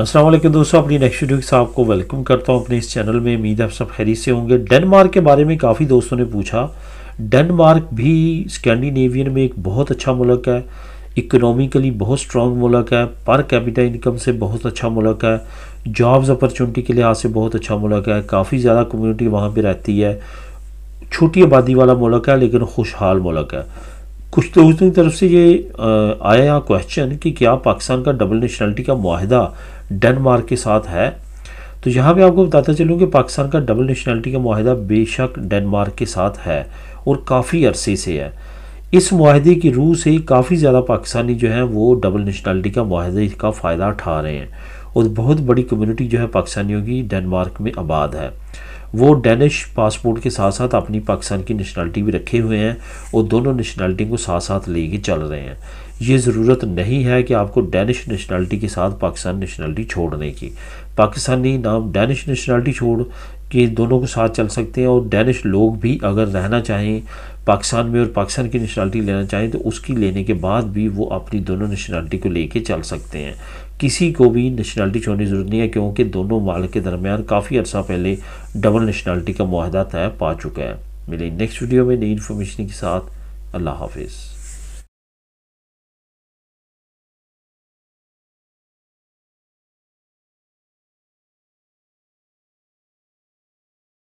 असलम दोस्तों अपनी next video के साथ आपको वेलकम करता हूं अपने इस चैनल में उम्मीद आप सब खैरी से होंगे डेनमार्क के बारे में काफ़ी दोस्तों ने पूछा डेनमार्क भी स्कैंडिनेवियन में एक बहुत अच्छा मुल्क है इकोनॉमिकली बहुत स्ट्रॉन्ग मुल्क है पर कैपिटल इनकम से बहुत अच्छा मुल्क है जॉब्स अपॉर्चुनिटी के लिहाज से बहुत अच्छा मुल्क है काफ़ी ज़्यादा कम्यूनिटी वहाँ पर रहती है छोटी आबादी वाला मुल्क है लेकिन खुशहाल मुल्क है कुछ लोगों तो की तरफ से ये आया यहाँ क्वेश्चन कि क्या पाकिस्तान का डबल नेशनलिटी का माहिदा डेनमार्क के साथ है तो यहाँ पे आपको बताता चलूँ कि पाकिस्तान का डबल नेशनलिटी का माहिदा बेशक डेनमार्क के साथ है और काफ़ी अरसे से है इस माहदे की रूह से काफ़ी ज़्यादा पाकिस्तानी जो है वो डबल नेशनलिटी का माहदे का फ़ायदा उठा रहे हैं और बहुत बड़ी कम्यूनिटी जो है पाकिस्तानियों की डेनमार्क में आबाद है वो डेनिश पासपोर्ट के साथ साथ अपनी पाकिस्तान की नेशनलिटी भी रखे हुए हैं और दोनों नेशनलिटी को साथ साथ लेके चल रहे हैं ये ज़रूरत नहीं है कि आपको डैनिश नेशनलिटी के साथ पाकिस्तान नेशनलिटी छोड़ने की पाकिस्तानी नाम डैनिश नेशनलिटी छोड़ कि दोनों को साथ चल सकते हैं और डैनिश लोग भी अगर रहना चाहें पाकिस्तान में और पाकिस्तान की नेशनलिटी लेना चाहें तो उसकी लेने के बाद भी वो अपनी दोनों नेशनलिटी को लेके चल सकते हैं किसी को भी नेशनलिटी छोड़ने की ज़रूरत नहीं है क्योंकि दोनों माल के दरमियान काफ़ी अर्सा पहले डबल नेशनलिटी का माहदा तय पा चुका है मिले नेक्स्ट वीडियो में नई इन्फॉर्मेशन के साथ अल्लाह हाफिज़